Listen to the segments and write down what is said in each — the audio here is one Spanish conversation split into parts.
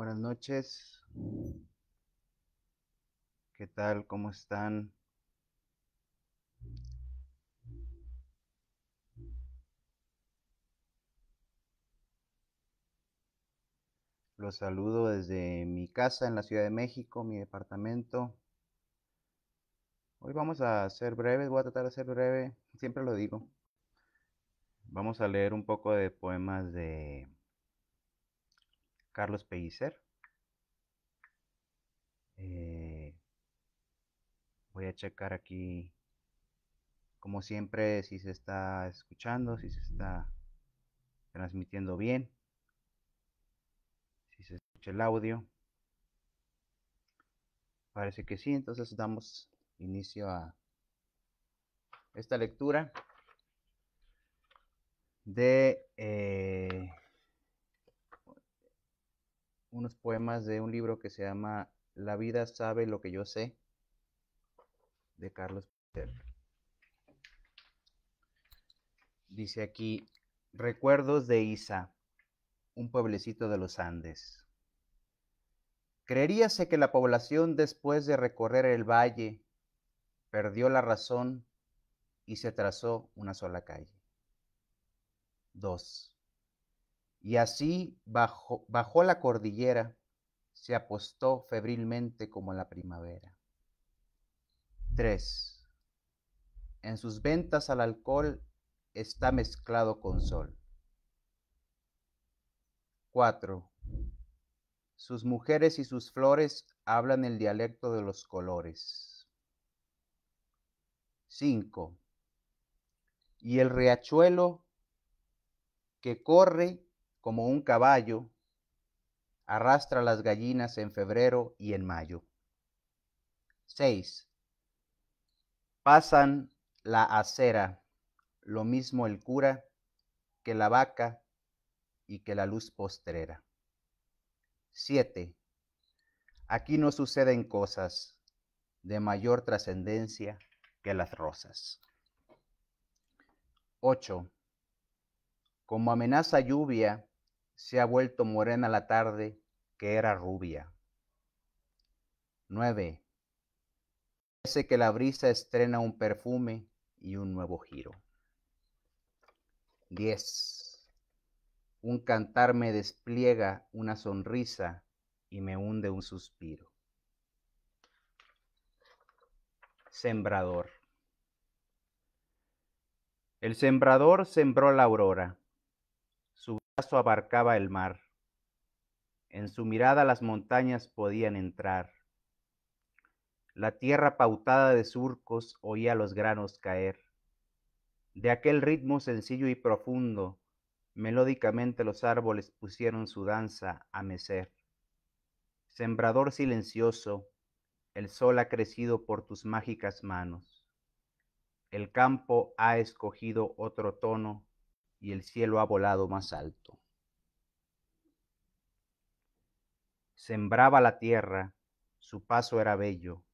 Buenas noches. ¿Qué tal? ¿Cómo están? Los saludo desde mi casa en la Ciudad de México, mi departamento. Hoy vamos a ser breves, voy a tratar de ser breve, siempre lo digo. Vamos a leer un poco de poemas de Carlos Pellicer. Eh, voy a checar aquí, como siempre, si se está escuchando, si se está transmitiendo bien, si se escucha el audio. Parece que sí, entonces damos inicio a esta lectura de eh, unos poemas de un libro que se llama La vida sabe lo que yo sé, de Carlos Peter. Dice aquí, recuerdos de Isa, un pueblecito de los Andes. Creeríase que la población después de recorrer el valle perdió la razón y se trazó una sola calle. 2. Y así bajó, la cordillera, se apostó febrilmente como la primavera. 3. En sus ventas al alcohol está mezclado con sol. 4. Sus mujeres y sus flores hablan el dialecto de los colores. 5. Y el riachuelo que corre como un caballo, arrastra las gallinas en febrero y en mayo. 6. Pasan la acera, lo mismo el cura que la vaca y que la luz postrera. 7. Aquí no suceden cosas de mayor trascendencia que las rosas. 8. Como amenaza lluvia, se ha vuelto morena la tarde que era rubia. 9. Parece que la brisa estrena un perfume y un nuevo giro. 10. Un cantar me despliega una sonrisa y me hunde un suspiro. Sembrador. El sembrador sembró la aurora abarcaba el mar. En su mirada las montañas podían entrar. La tierra pautada de surcos oía los granos caer. De aquel ritmo sencillo y profundo, melódicamente los árboles pusieron su danza a mecer. Sembrador silencioso, el sol ha crecido por tus mágicas manos. El campo ha escogido otro tono y el cielo ha volado más alto. Sembraba la tierra, su paso era bello,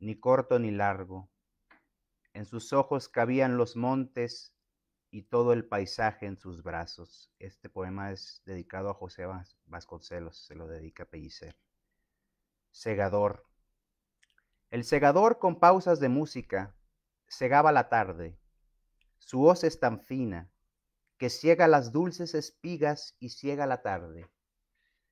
ni corto ni largo. En sus ojos cabían los montes y todo el paisaje en sus brazos. Este poema es dedicado a José Vasconcelos, se lo dedica a Pellicer. Segador. El segador con pausas de música segaba la tarde. Su voz es tan fina, que ciega las dulces espigas y ciega la tarde.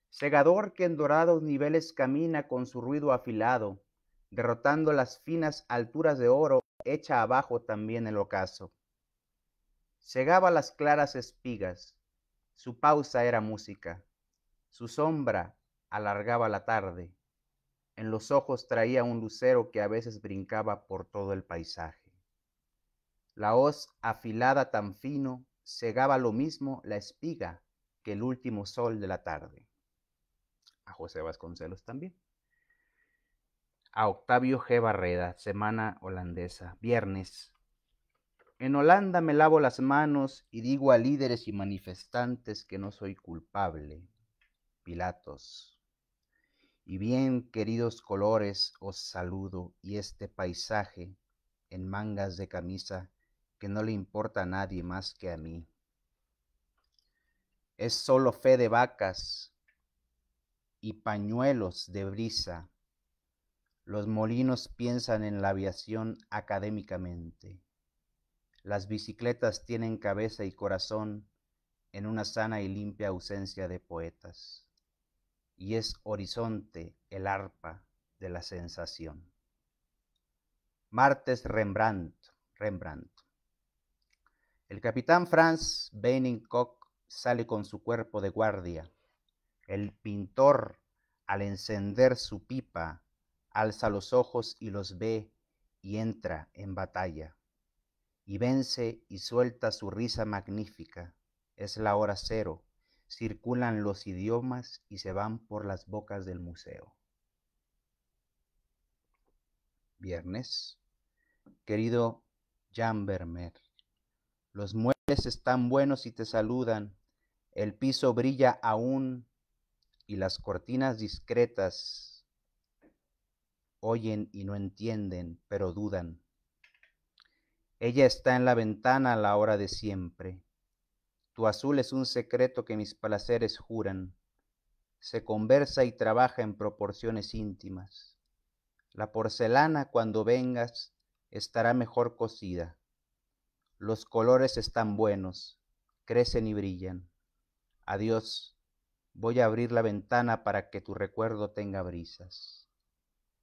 Segador que en dorados niveles camina con su ruido afilado, derrotando las finas alturas de oro, echa abajo también el ocaso. Cegaba las claras espigas, su pausa era música, su sombra alargaba la tarde, en los ojos traía un lucero que a veces brincaba por todo el paisaje. La hoz afilada tan fino cegaba lo mismo la espiga que el último sol de la tarde. A José Vasconcelos también. A Octavio G. Barreda, Semana Holandesa, viernes. En Holanda me lavo las manos y digo a líderes y manifestantes que no soy culpable. Pilatos. Y bien, queridos colores, os saludo y este paisaje en mangas de camisa que no le importa a nadie más que a mí. Es solo fe de vacas y pañuelos de brisa. Los molinos piensan en la aviación académicamente. Las bicicletas tienen cabeza y corazón en una sana y limpia ausencia de poetas. Y es horizonte el arpa de la sensación. Martes Rembrandt, Rembrandt. El capitán Franz Benningcock sale con su cuerpo de guardia. El pintor, al encender su pipa, alza los ojos y los ve y entra en batalla. Y vence y suelta su risa magnífica. Es la hora cero. Circulan los idiomas y se van por las bocas del museo. Viernes. Querido Jan Vermeer, los muebles están buenos y te saludan. El piso brilla aún y las cortinas discretas oyen y no entienden, pero dudan. Ella está en la ventana a la hora de siempre. Tu azul es un secreto que mis placeres juran. Se conversa y trabaja en proporciones íntimas. La porcelana, cuando vengas, estará mejor cocida. Los colores están buenos, crecen y brillan. Adiós, voy a abrir la ventana para que tu recuerdo tenga brisas.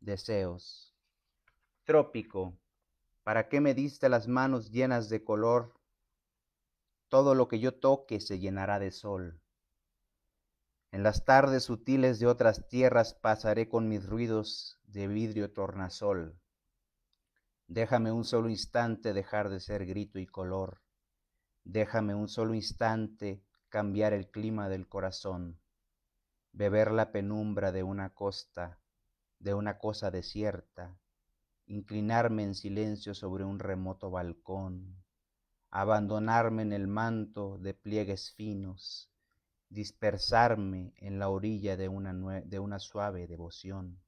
Deseos. Trópico, ¿para qué me diste las manos llenas de color? Todo lo que yo toque se llenará de sol. En las tardes sutiles de otras tierras pasaré con mis ruidos de vidrio tornasol Déjame un solo instante dejar de ser grito y color. Déjame un solo instante cambiar el clima del corazón, beber la penumbra de una costa, de una cosa desierta, inclinarme en silencio sobre un remoto balcón, abandonarme en el manto de pliegues finos, dispersarme en la orilla de una, de una suave devoción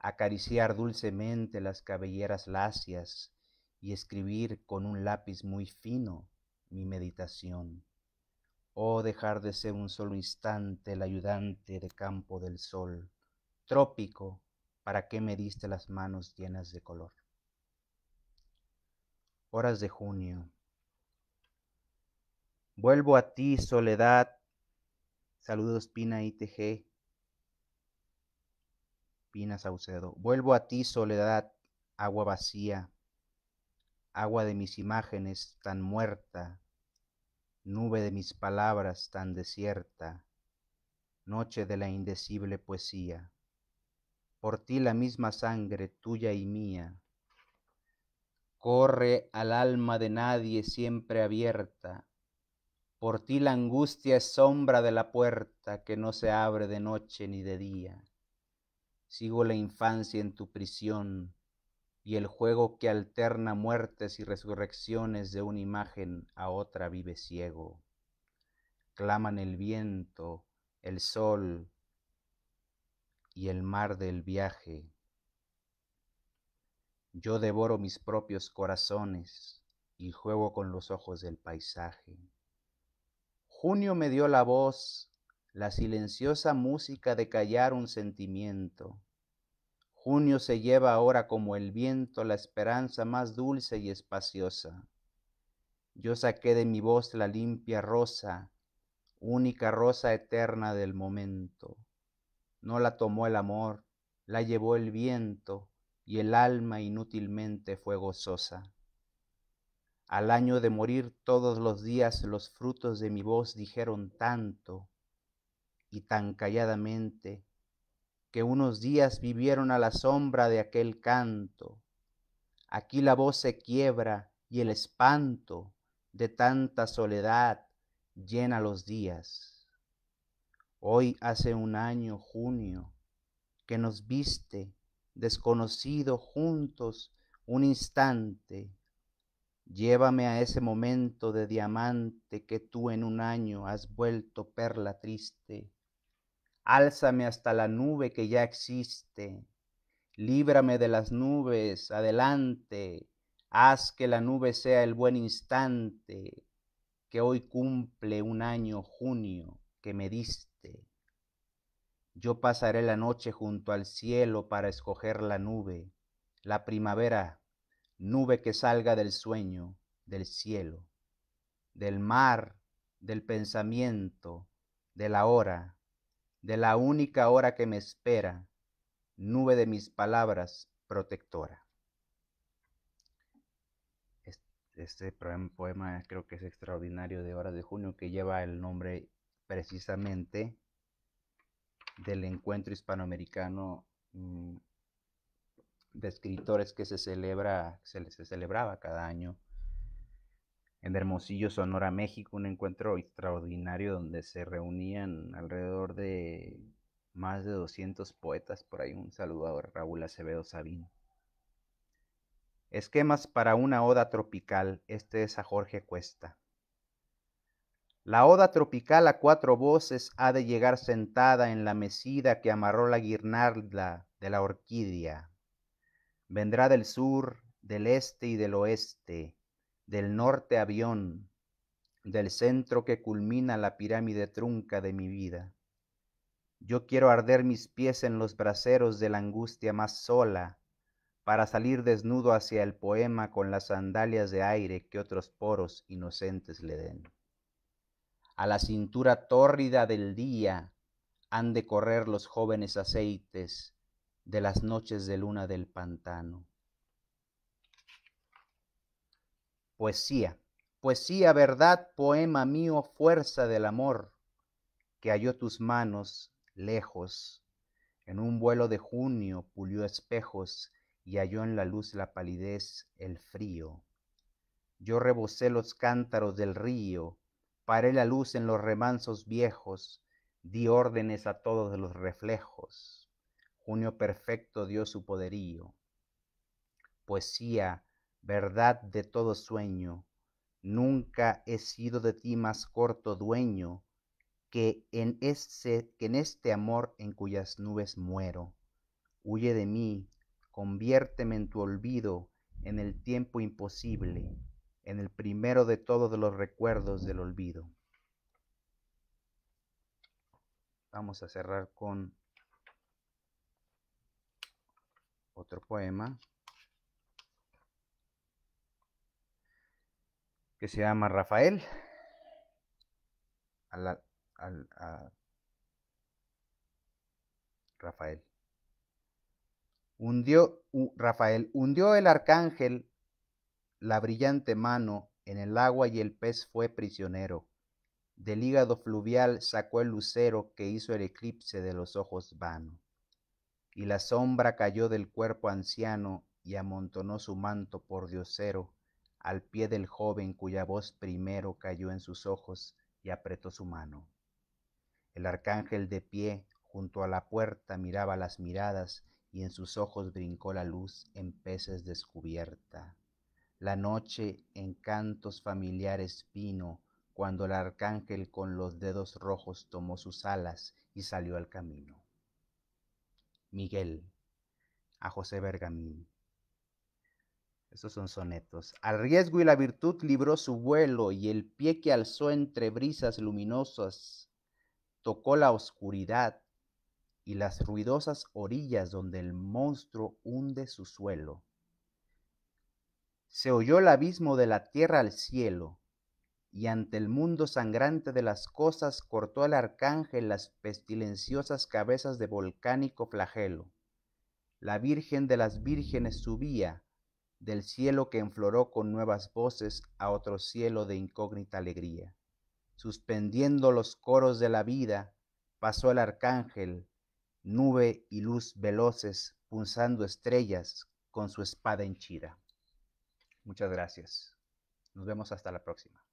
acariciar dulcemente las cabelleras lacias y escribir con un lápiz muy fino mi meditación, Oh, dejar de ser un solo instante el ayudante de campo del sol, trópico, para qué me diste las manos llenas de color. Horas de junio. Vuelvo a ti, soledad. Saludos, Pina ITG. Pina Saucedo. Vuelvo a ti, soledad, agua vacía, agua de mis imágenes tan muerta, nube de mis palabras tan desierta, noche de la indecible poesía. Por ti la misma sangre tuya y mía. Corre al alma de nadie siempre abierta. Por ti la angustia es sombra de la puerta que no se abre de noche ni de día Sigo la infancia en tu prisión y el juego que alterna muertes y resurrecciones de una imagen a otra vive ciego. Claman el viento, el sol y el mar del viaje. Yo devoro mis propios corazones y juego con los ojos del paisaje. Junio me dio la voz la silenciosa música de callar un sentimiento. Junio se lleva ahora como el viento la esperanza más dulce y espaciosa. Yo saqué de mi voz la limpia rosa, única rosa eterna del momento. No la tomó el amor, la llevó el viento y el alma inútilmente fue gozosa. Al año de morir todos los días los frutos de mi voz dijeron tanto y tan calladamente que unos días vivieron a la sombra de aquel canto. Aquí la voz se quiebra y el espanto de tanta soledad llena los días. Hoy hace un año, junio, que nos viste desconocido juntos un instante. Llévame a ese momento de diamante que tú en un año has vuelto perla triste Álzame hasta la nube que ya existe. Líbrame de las nubes, adelante. Haz que la nube sea el buen instante, que hoy cumple un año junio que me diste. Yo pasaré la noche junto al cielo para escoger la nube, la primavera, nube que salga del sueño, del cielo, del mar, del pensamiento, de la hora, de la única hora que me espera, nube de mis palabras protectora. Este poema creo que es extraordinario de Horas de Junio, que lleva el nombre precisamente del encuentro hispanoamericano mm, de escritores que se celebra, se, celebraba cada año en Hermosillo, Sonora, México, un encuentro extraordinario donde se reunían alrededor de más de 200 poetas, por ahí un saludo Raúl Acevedo Sabino. Esquemas para una oda tropical, este es a Jorge Cuesta. La oda tropical a cuatro voces ha de llegar sentada en la mesida que amarró la guirnalda de la orquídea. Vendrá del sur, del este y del oeste, del norte avión, del centro que culmina la pirámide trunca de mi vida. Yo quiero arder mis pies en los braseros de la angustia más sola, para salir desnudo hacia el poema con las sandalias de aire que otros poros inocentes le den. A la cintura tórrida del día han de correr los jóvenes aceites de las noches de luna del pantano. Poesía, poesía, verdad, poema mío, fuerza del amor, que halló tus manos lejos. En un vuelo de junio pulió espejos y halló en la luz la palidez, el frío. Yo rebosé los cántaros del río, paré la luz en los remansos viejos, di órdenes a todos los reflejos. Junio perfecto dio su poderío. Poesía, verdad de todo sueño, nunca he sido de ti más corto dueño que en, ese, que en este amor en cuyas nubes muero. Huye de mí, conviérteme en tu olvido, en el tiempo imposible, en el primero de todos los recuerdos del olvido. Vamos a cerrar con otro poema. que se llama Rafael. Rafael. Hundió, Rafael hundió el arcángel la brillante mano en el agua y el pez fue prisionero. Del hígado fluvial sacó el lucero que hizo el eclipse de los ojos vano. Y la sombra cayó del cuerpo anciano y amontonó su manto por diosero al pie del joven cuya voz primero cayó en sus ojos y apretó su mano. El arcángel de pie junto a la puerta miraba las miradas y en sus ojos brincó la luz en peces descubierta. La noche en cantos familiares vino cuando el arcángel con los dedos rojos tomó sus alas y salió al camino. Miguel, a José Bergamín. Esos son sonetos. Al riesgo y la virtud libró su vuelo y el pie que alzó entre brisas luminosas tocó la oscuridad y las ruidosas orillas donde el monstruo hunde su suelo. Se oyó el abismo de la tierra al cielo, y ante el mundo sangrante de las cosas cortó al arcángel las pestilenciosas cabezas de volcánico flagelo. La Virgen de las Vírgenes subía, del cielo que enfloró con nuevas voces a otro cielo de incógnita alegría. Suspendiendo los coros de la vida, pasó el arcángel, nube y luz veloces, punzando estrellas con su espada henchida. Muchas gracias. Nos vemos hasta la próxima.